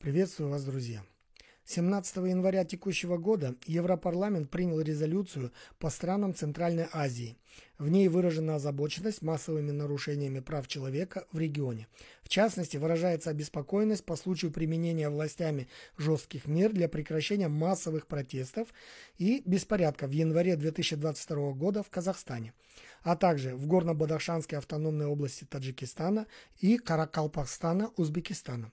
Приветствую вас, друзья! 17 января текущего года Европарламент принял резолюцию по странам Центральной Азии. В ней выражена озабоченность массовыми нарушениями прав человека в регионе. В частности, выражается обеспокоенность по случаю применения властями жестких мер для прекращения массовых протестов и беспорядков в январе 2022 года в Казахстане а также в Горно-Бадахшанской автономной области Таджикистана и Каракалпакстана Узбекистана.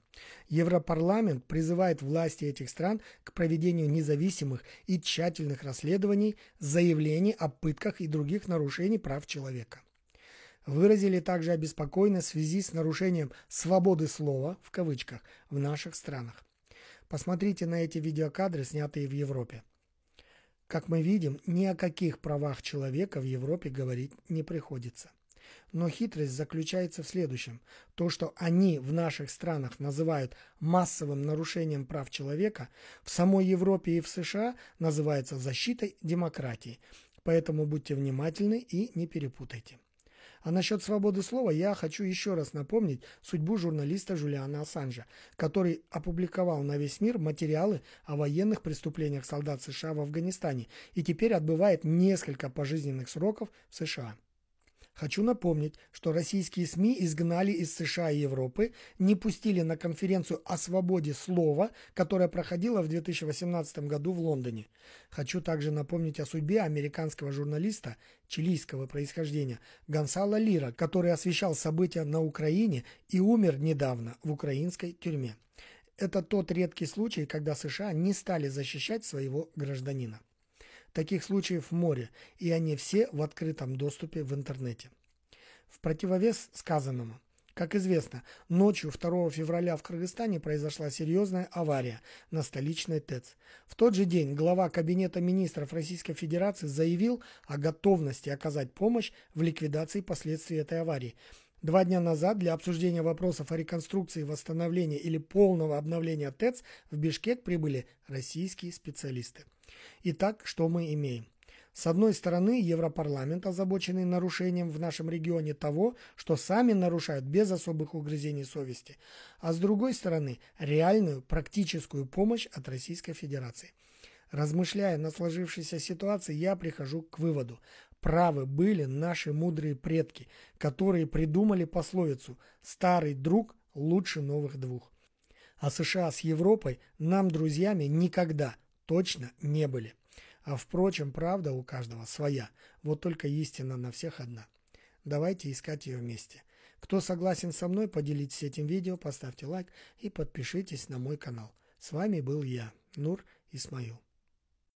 Европарламент призывает власти этих стран к проведению независимых и тщательных расследований, заявлений о пытках и других нарушений прав человека выразили также обеспокоенность в связи с нарушением «свободы слова» в кавычках в наших странах. Посмотрите на эти видеокадры, снятые в Европе. Как мы видим, ни о каких правах человека в Европе говорить не приходится. Но хитрость заключается в следующем. То, что они в наших странах называют массовым нарушением прав человека, в самой Европе и в США называется защитой демократии. Поэтому будьте внимательны и не перепутайте. А насчет свободы слова я хочу еще раз напомнить судьбу журналиста Жулиана Ассанжа, который опубликовал на весь мир материалы о военных преступлениях солдат США в Афганистане и теперь отбывает несколько пожизненных сроков в США. Хочу напомнить, что российские СМИ изгнали из США и Европы, не пустили на конференцию о свободе слова, которая проходила в 2018 году в Лондоне. Хочу также напомнить о судьбе американского журналиста чилийского происхождения Гонсала Лира, который освещал события на Украине и умер недавно в украинской тюрьме. Это тот редкий случай, когда США не стали защищать своего гражданина. Таких случаев море, и они все в открытом доступе в интернете. В противовес сказанному. Как известно, ночью 2 февраля в Кыргызстане произошла серьезная авария на столичной ТЭЦ. В тот же день глава Кабинета министров Российской Федерации заявил о готовности оказать помощь в ликвидации последствий этой аварии – Два дня назад для обсуждения вопросов о реконструкции, восстановлении или полного обновления ТЭЦ в Бишкек прибыли российские специалисты. Итак, что мы имеем? С одной стороны, Европарламент, озабоченный нарушением в нашем регионе того, что сами нарушают без особых угрызений совести, а с другой стороны, реальную практическую помощь от Российской Федерации – Размышляя на сложившейся ситуации, я прихожу к выводу. Правы были наши мудрые предки, которые придумали пословицу «старый друг лучше новых двух». А США с Европой нам друзьями никогда точно не были. А впрочем, правда у каждого своя, вот только истина на всех одна. Давайте искать ее вместе. Кто согласен со мной, поделитесь этим видео, поставьте лайк и подпишитесь на мой канал. С вами был я, Нур Исмаил.